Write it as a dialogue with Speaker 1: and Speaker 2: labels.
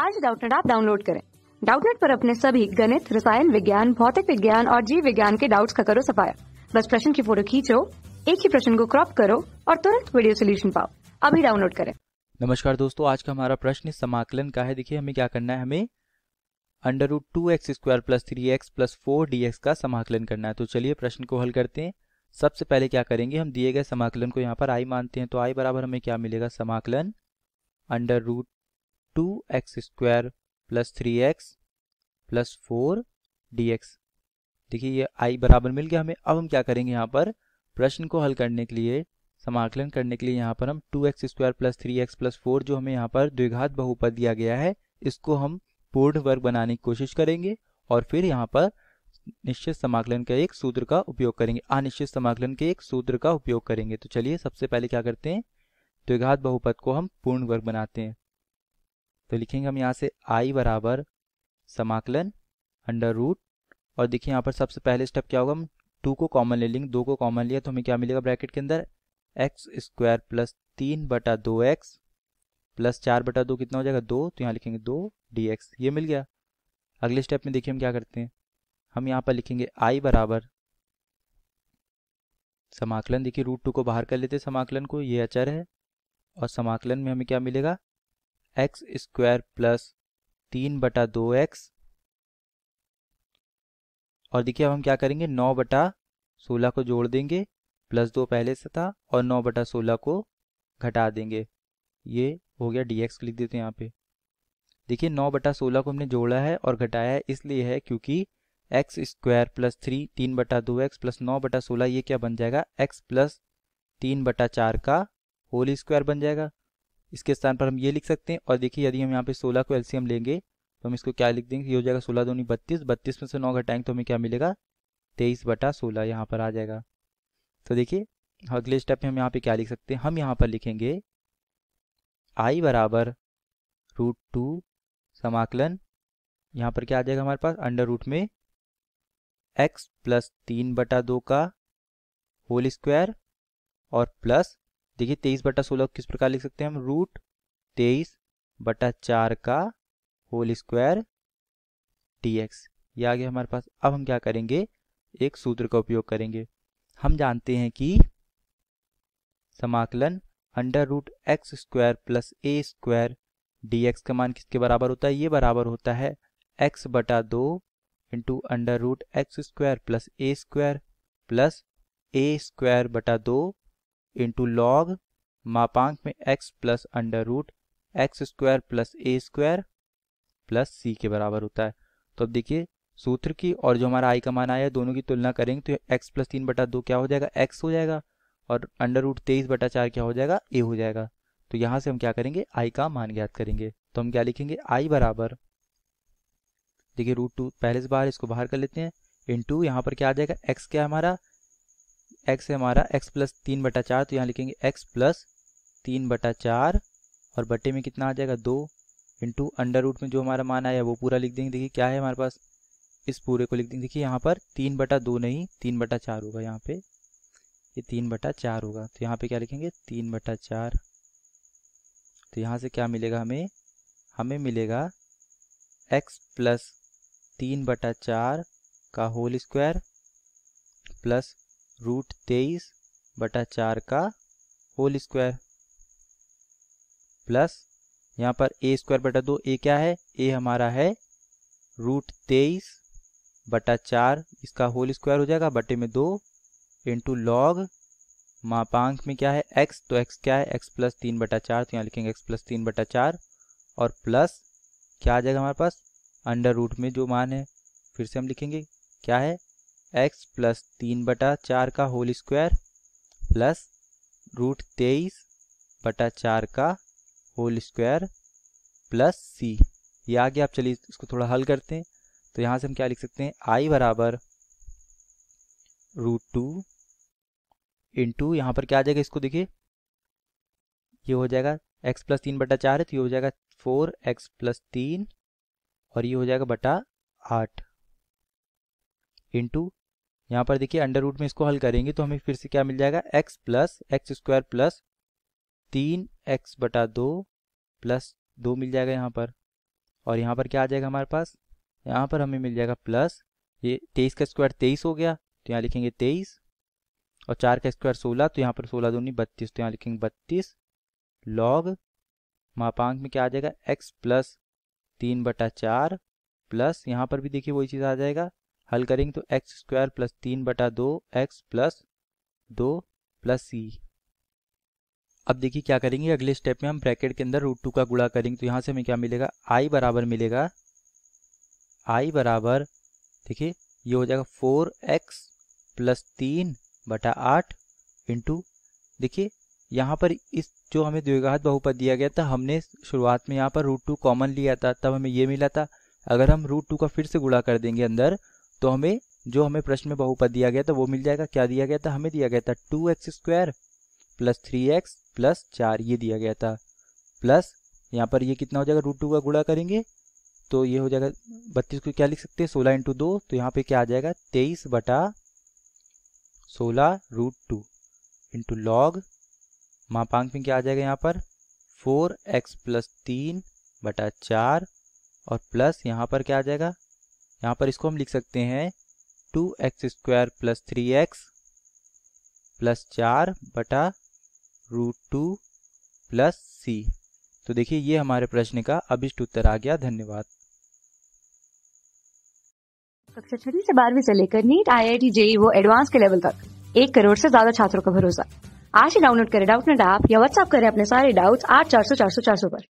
Speaker 1: आज डाउटनेट आप डाउनलोड करें डाउटनेट पर अपने सभी गणित रसायन विज्ञान भौतिक विज्ञान और जीव विज्ञान के डाउट्स का करो सफाया बस प्रश्न की फोटो खींचो एक ही प्रश्न को क्रॉप करो और तुरंत वीडियो सोल्यूशन पाओ अभी डाउनलोड करें नमस्कार दोस्तों आज का हमारा प्रश्न समाकलन का है देखिए हमें क्या करना है हमें under root two x square plus three x plus four d x का समाकलन करना है तो चलिए प्रश्न को हल करते हैं सबसे पहले क्या करेंगे हम दिए गए समाकलन को यहाँ पर आई मानते हैं तो आई बराबर हमें क्या मिलेगा समाकलन under root two x square plus three x plus four d x देखिए ये आई बराबर मिल गया हमें अब हम क्या करेंगे यहाँ पर प्रश्न को हल करने के लिए समाकलन करने के लिए यहाँ पर हम two x square plus three x plus four जो हमें यहाँ पर द्विघात बहुपद दिया गया है इसको हम पूर्ण वर्ग बनाने की कोशिश करेंगे और फिर यहाँ पर निश्चित समाकलन के एक सूत्र का उपयोग करेंगे अनिश्चित समाकलन के एक सूत्र का उपयोग करेंगे तो चलिए सबसे पहले क्या करते हैं द्विघात बहुपद को हम पूर्ण वर्ग बनाते हैं तो लिखेंगे हम यहाँ से आई बराबर समाकलन अंडर रूट और देखिए यहाँ पर सबसे पहले स्टेप क्या होगा हम टू को कॉमन ले लेंगे दो को कॉमन लिया तो हमें क्या मिलेगा ब्रैकेट के अंदर एक्स स्क्वायर प्लस तीन बटा दो एक्स प्लस चार बटा दो कितना हो जाएगा दो तो यहाँ लिखेंगे दो डी एक्स ये मिल गया अगले स्टेप में देखिए हम क्या करते हैं हम यहाँ पर लिखेंगे आई बराबर समाकलन देखिए रूट टू को बाहर कर लेते हैं समाकलन को ये अचर है और समाकलन में हमें क्या मिलेगा एक्स स्क्वायर प्लस तीन बटा दो एक्स और देखिए अब हम क्या करेंगे नौ बटा सोलह को जोड़ देंगे प्लस दो पहले से था और नौ बटा सोलह को घटा देंगे ये हो गया डी एक्स लिख देते हैं यहाँ पे देखिए नौ बटा सोलह को हमने जोड़ा है और घटाया है इसलिए है क्योंकि एक्स स्क्वायर प्लस थ्री तीन बटा दो एक्स प्लस नौ बटा सोलह ये क्या बन जाएगा एक्स प्लस तीन बटा चार का होल स्क्वायर बन जाएगा इसके स्थान पर हम ये लिख सकते हैं और देखिए यदि हम यहाँ पे सोलह को एलसीएम लेंगे तो हम इसको क्या लिख देंगे ये हो जाएगा सोलह दूनी बत्तीस बत्तीस में से नौ घटाएंगे तो हमें क्या मिलेगा तेईस बटा सोलह यहाँ पर आ जाएगा तो देखिए अगले स्टेप में हम यहाँ पे क्या लिख सकते हैं हम यहाँ पर लिखेंगे आई बराबर रूट टू समाकलन यहाँ पर क्या आ जाएगा हमारे पास अंडर रूट में एक्स प्लस तीन बटा दो का होल स्क्वायर और प्लस देखिए तेईस बटा सोलह किस प्रकार लिख सकते हैं हम रूट तेईस बटा चार का होल स्क्वायर डी एक्स ये आ गया हमारे पास अब हम क्या करेंगे एक सूत्र का उपयोग करेंगे हम जानते हैं कि समाकलन under root x square plus a square d x का मान किसके बराबर होता है ये बराबर होता है एक्स बटा दो into under root x square plus a square plus a square बटा दो इंटू लॉग मापांक में x plus under root x square plus a square plus c के बराबर होता है तो अब देखिए सूत्र की और जो हमारा आई का मान आया दोनों की तुलना करेंगे तो x प्लस तीन बटा दो क्या हो जाएगा x हो जाएगा और अंडर रूट तेईस बटा चार क्या हो जाएगा ए हो जाएगा तो यहां से हम क्या करेंगे आई का मान ज्ञात करेंगे तो हम क्या लिखेंगे आई बराबर देखिए रूट टू पहले से बाहर इसको बाहर कर लेते हैं इन टू यहां पर क्या आ जाएगा एक्स क्या हमारा एक्स है हमारा एक्स प्लस तीन बटा चार तो यहाँ लिखेंगे एक्स प्लस तीन बटा चार और बटे में कितना आ जाएगा दो इंटू अंडर रूट में जो हमारा मान आया वो पूरा लिख देंगे देखिए क्या है हमारे पास इस पूरे को लिख देंगे देखिए यहाँ पर तीन बटा दो नहीं तीन बटा चार होगा यहाँ पे ये तीन बटा चार होगा तो यहाँ पे क्या लिखेंगे तीन बटा चार तो यहाँ से क्या मिलेगा हमें हमें मिलेगा एक्स प्लस तीन बटा चार का होल स्क्वायर प्लस रूट तेईस बटा चार का होल स्क्वायर प्लस यहाँ पर ए स्क्वायर बटा दो ए क्या है ए हमारा है रूट तेईस बटा चार इसका होल स्क्वायर हो जाएगा बटे में दो इंटू लॉग मापांक में क्या है एक्स तो एक्स क्या है एक्स प्लस तीन बटा चार तो यहाँ लिखेंगे एक्स प्लस तीन बटा चार और प्लस क्या आ जाएगा हमारे पास अंडर रूट में जो मान है फिर से हम लिखेंगे क्या है एक्स प्लस तीन बटा चार का होल स्क्वायर प्लस रूट तेईस बटा चार का होल स्क्वायर प्लस सी ये आगे आप चलिए इसको थोड़ा हल करते हैं तो यहाँ से हम क्या लिख सकते हैं आई बराबर रूट टू इंटू यहाँ पर क्या आ जाएगा इसको देखिए ये हो जाएगा एक्स प्लस तीन बटा चार है तो ये हो जाएगा फोर एक्स प्लस तीन और ये हो जाएगा बटा आठ इंटू यहाँ पर देखिए अंडर रूट में इसको हल करेंगे तो हमें फिर से क्या मिल जाएगा x plus x square plus तीन एक्स बटा दो प्लस दो मिल जाएगा यहाँ पर और यहाँ पर क्या आ जाएगा हमारे पास यहाँ पर हमें मिल जाएगा प्लस ये तेईस का स्क्वायर तेईस हो गया तो यहाँ लिखेंगे तेईस और चार का स्क्वायर सोलह तो यहाँ पर सोलह नहीं बत्तीस तो यहाँ लिखेंगे बत्तीस लॉग मापांक में क्या आ जाएगा एक्स प्लस तीन बटा चार प्लस यहाँ पर भी देखिए वही चीज़ आ जाएगा हल करेंगे तो एक्स स्क्वायर प्लस तीन बटा दो एक्स प्लस दो प्लस सी अब देखिए क्या करेंगे अगले स्टेप में हम ब्रैकेट के अंदर रूट टू का गुड़ा करेंगे तो यहाँ से हमें क्या मिलेगा आई बराबर मिलेगा आई बराबर देखिए ये हो जाएगा फोर एक्स प्लस तीन बटा आठ इंटू देखिए यहाँ पर इस जो हमें द्विघात बहुपद दिया गया था हमने शुरुआत में यहाँ पर रूट टू कॉमन लिया था तब हमें ये मिला था अगर हम रूट टू का फिर से गुड़ा कर देंगे अंदर तो हमें जो हमें प्रश्न में बहुपद दिया गया था वो मिल जाएगा क्या दिया गया था हमें दिया गया था two x square plus three x plus चार ये दिया गया था प्लस यहाँ पर ये कितना हो जाएगा रूट टू का गुड़ा करेंगे तो ये हो जाएगा बत्तीस को क्या लिख सकते हैं सोलह इंटू दो तो यहाँ पे क्या आ जाएगा तेईस बटा सोलह रूट टू इंटू लॉग मापांक में क्या आ जाएगा यहाँ पर फोर एक्स प्लस तीन बटा चार और प्लस यहाँ पर क्या आ जाएगा यहाँ पर इसको हम लिख सकते हैं two x square plus three x plus चार बटा रूट टू प्लस सी तो देखिए ये हमारे प्रश्न का अभिष्ट उत्तर आ गया धन्यवाद कक्षा छठी से बारहवीं से लेकर NEET I I T JEE वो एडवांस के लेवल तक एक करोड़ से ज्यादा छात्रों का भरोसा आज ही डाउनलोड करें डाउट नेट ऐप या व्हाट्सएप करें अपने सारे डाउट्स आठ चार सौ चार सौ चार सौ पर